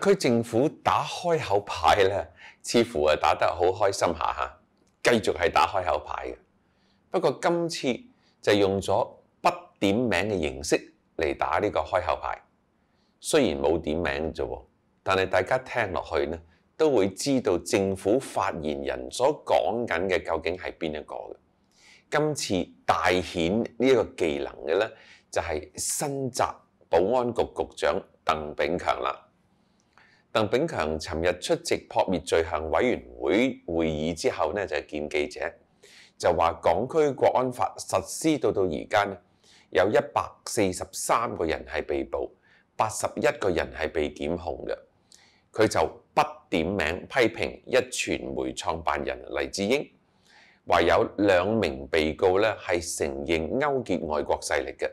區政府打開口牌咧，似乎啊打得好開心下吓，繼續係打開口牌嘅。不過今次就用咗不點名嘅形式嚟打呢個開口牌，雖然冇點名啫，但係大家聽落去呢，都會知道政府發言人所講緊嘅究竟係邊一個嘅。今次大顯呢一個技能嘅咧，就係新泽保安局局長鄧炳強啦。邓炳强寻日出席破灭罪行委员会会议之后咧，就见记者就话港区国安法实施到到而家咧，有一百四十三个人系被捕，八十一个人系被检控嘅。佢就不点名批评一传媒创办人黎智英，话有两名被告咧系承认勾结外国势力嘅。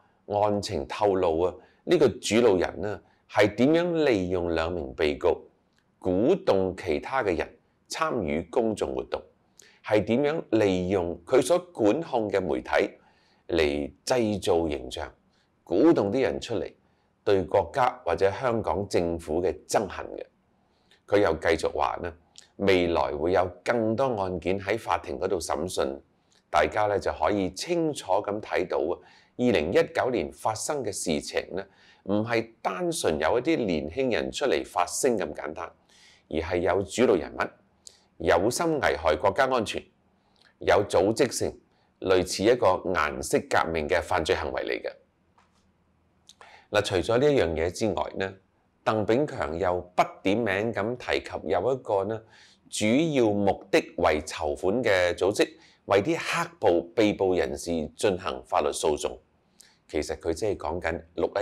案情透露啊，呢个主路人呢系点样利用两名被告鼓动其他嘅人参与公众活动，系点样利用佢所管控嘅媒体嚟制造形象，鼓动啲人出嚟对国家或者香港政府嘅憎恨嘅。佢又继续话呢，未来会有更多案件喺法庭嗰度审讯，大家咧就可以清楚咁睇到啊。二零一九年發生嘅事情咧，唔係單純有一啲年輕人出嚟發聲咁簡單，而係有主導人物，有心危害國家安全，有組織性，類似一個顏色革命嘅犯罪行為嚟嘅。嗱，除咗呢一樣嘢之外咧，鄧炳強又不點名咁提及有一個咧主要目的為籌款嘅組織，為啲黑暴被捕人士進行法律訴訟。其實佢即係講緊六一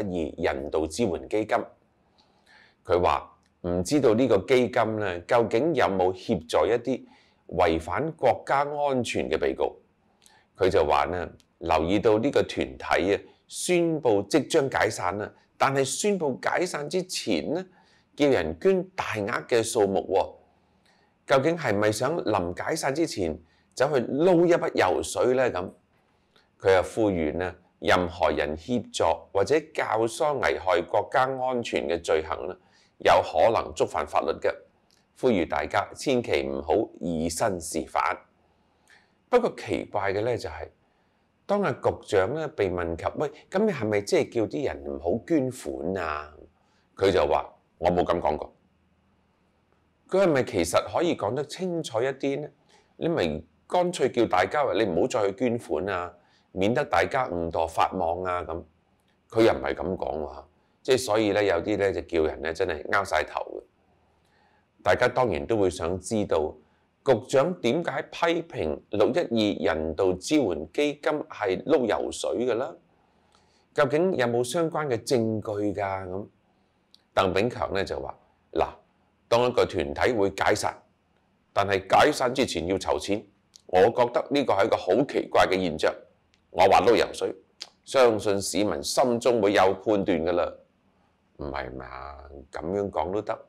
二人道支援基金。佢話唔知道呢個基金咧，究竟有冇協助一啲違反國家安全嘅被告？佢就話咧，留意到呢個團體啊，宣布即將解散啦。但係宣布解散之前咧，叫人捐大額嘅數目喎，究竟係咪想臨解散之前走去撈一筆油水呢？咁佢又呼籲咧。任何人協助或者教唆危害國家安全嘅罪行有可能觸犯法律嘅。呼籲大家千祈唔好以身試法。不過奇怪嘅咧就係，當阿局長咧被問及喂，咁你係咪即係叫啲人唔好捐款啊？佢就話：我冇咁講過。佢係咪其實可以講得清楚一啲咧？你咪乾脆叫大家你唔好再去捐款啊！免得大家誤墮法網啊！咁佢又唔係咁講喎，即係所以咧，有啲咧就叫人咧真係拗晒頭嘅。大家當然都會想知道局長點解批評六一二人道支援基金係撈油水㗎啦？究竟有冇相關嘅證據㗎？咁鄧炳強咧就話嗱，當一個團體會解散，但係解散之前要籌錢，我覺得呢個係一個好奇怪嘅現象。我話到游水，相信市民心中會有判斷㗎啦。唔係嘛？咁樣講都得，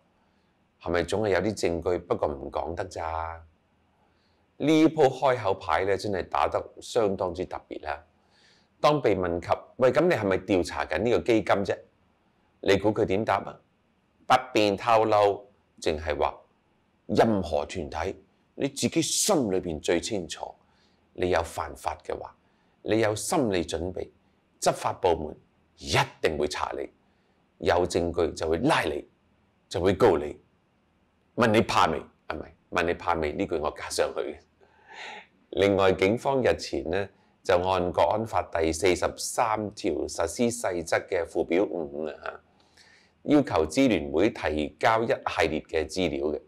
係咪總係有啲證據？不過唔講得咋？呢鋪開口牌咧，真係打得相當之特別啦。當被問及喂咁，你係咪調查緊呢個基金啫？你估佢點答啊？不便透露，淨係話任何團體你自己心裏面最清楚。你有犯法嘅話？你有心理準備，執法部門一定會查你，有證據就會拉你，就會告你問你怕未？係咪問你怕未？呢句我加上去另外，警方日前呢就按《國安法》第四十三條實施細則嘅附表五啊，要求支聯會提交一系列嘅資料嘅。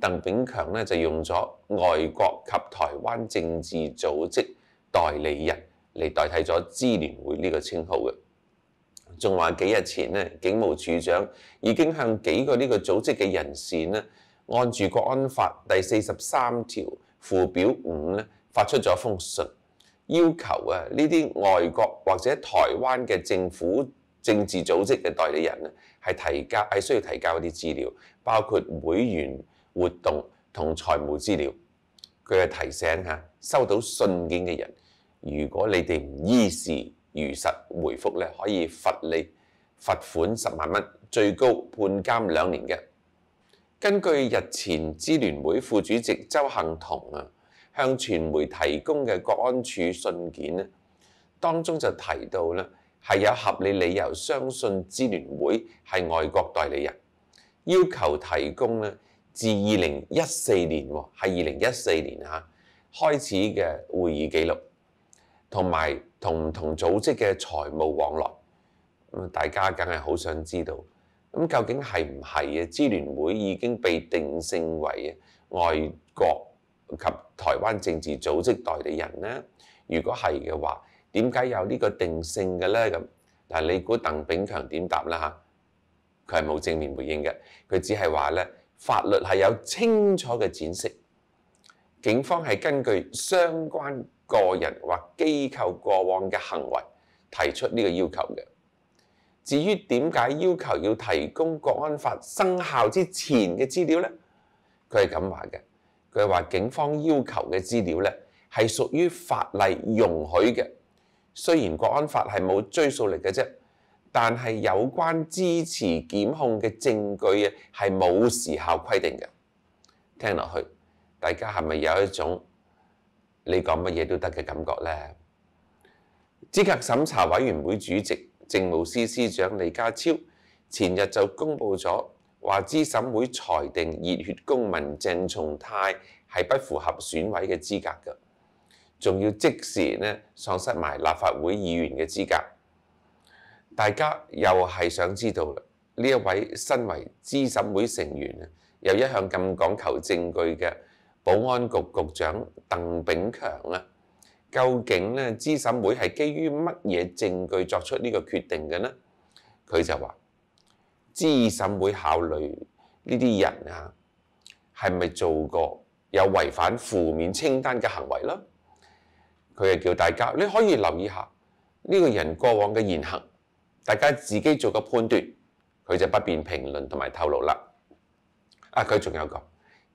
鄧炳強呢就用咗外國及台灣政治組織代理人。嚟代替咗支聯會呢個稱號嘅，仲話幾日前咧，警務處長已經向幾個呢個組織嘅人士咧，按住《國安法》第四十三條附表五咧，發出咗封信，要求啊呢啲外國或者台灣嘅政府政治組織嘅代理人咧，係提交係需要提交一啲資料，包括會員活動同財務資料。佢係提醒嚇收到信件嘅人。如果你哋唔依事如實回覆咧，可以罰你罰款十萬蚊，最高判監兩年嘅。根據日前支聯會副主席周幸彤啊向傳媒提供嘅國安處信件咧，當中就提到咧係有合理理由相信支聯會係外國代理人，要求提供咧自二零一四年喎係二零一四年嚇開始嘅會議記錄。同埋同唔同組織嘅財務往來，咁大家梗係好想知道，咁究竟係唔係啊？支聯會已經被定性為外國及台灣政治組織代理人呢？如果係嘅話，點解有呢個定性嘅呢？咁嗱，你估鄧炳強點答啦？佢係冇正面回應嘅，佢只係話咧，法律係有清楚嘅展示，警方係根據相關。個人或機構過往嘅行為提出呢個要求嘅。至於點解要求要提供國安法生效之前嘅資料呢？佢係咁話嘅。佢話警方要求嘅資料呢係屬於法例容許嘅。雖然國安法係冇追訴力嘅啫，但係有關支持檢控嘅證據啊係冇時效規定嘅。聽落去，大家係咪有一種？你講乜嘢都得嘅感覺呢？資格審查委員會主席政務司司長李家超前日就公布咗，話資審會裁定熱血公民鄭松泰係不符合選委嘅資格嘅，仲要即時呢喪失埋立法會議員嘅資格。大家又係想知道啦，呢一位身為資審會成員，又一向咁講求證據嘅。保安局局长邓炳强啊，究竟咧咨审会系基于乜嘢证据作出呢个决定嘅呢？佢就话咨审会考虑呢啲人啊，系咪做过有违反负面清单嘅行为啦？佢又叫大家你可以留意下呢个人过往嘅言行，大家自己做个判断，佢就不便评论同埋透露啦。啊，佢仲有个。